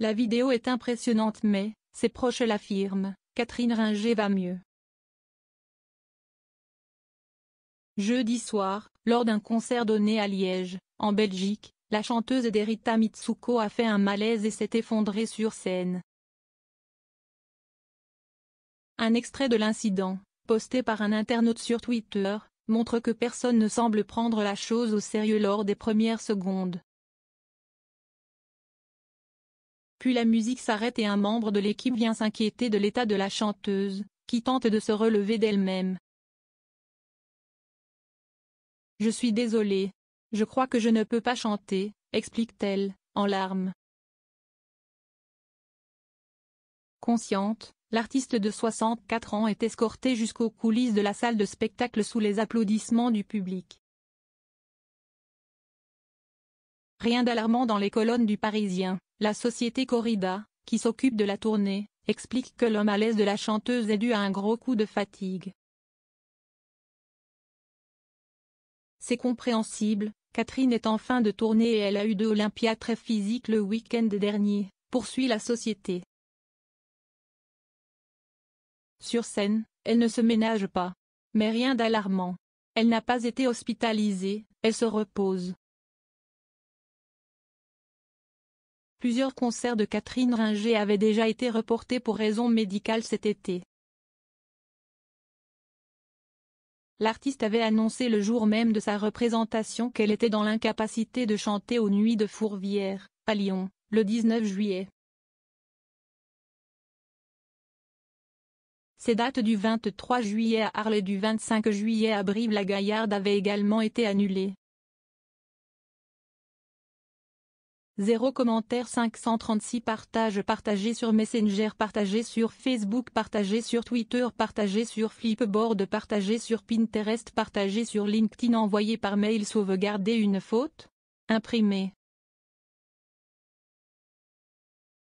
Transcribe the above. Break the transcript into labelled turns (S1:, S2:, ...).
S1: La vidéo est impressionnante mais, ses proches l'affirment, Catherine Ringer va mieux. Jeudi soir, lors d'un concert donné à Liège, en Belgique, la chanteuse Derita Mitsuko a fait un malaise et s'est effondrée sur scène. Un extrait de l'incident, posté par un internaute sur Twitter, montre que personne ne semble prendre la chose au sérieux lors des premières secondes. Puis la musique s'arrête et un membre de l'équipe vient s'inquiéter de l'état de la chanteuse, qui tente de se relever d'elle-même. Je suis désolée. Je crois que je ne peux pas chanter, explique-t-elle, en larmes. Consciente, l'artiste de 64 ans est escortée jusqu'aux coulisses de la salle de spectacle sous les applaudissements du public. Rien d'alarmant dans les colonnes du Parisien. La société Corrida, qui s'occupe de la tournée, explique que l'homme à l'aise de la chanteuse est dû à un gros coup de fatigue. C'est compréhensible, Catherine est en fin de tournée et elle a eu deux Olympiades très physiques le week-end dernier, poursuit la société. Sur scène, elle ne se ménage pas. Mais rien d'alarmant. Elle n'a pas été hospitalisée, elle se repose. Plusieurs concerts de Catherine Ringer avaient déjà été reportés pour raisons médicales cet été. L'artiste avait annoncé le jour même de sa représentation qu'elle était dans l'incapacité de chanter aux Nuits de Fourvière, à Lyon, le 19 juillet. Ces dates du 23 juillet à Arles et du 25 juillet à Brive-la-Gaillarde avaient également été annulées. 0 commentaire 536 partage partagé sur Messenger partagé sur Facebook partagé sur Twitter partagé sur Flipboard partagé sur Pinterest partagé sur LinkedIn envoyé par mail sauvegarder une faute imprimé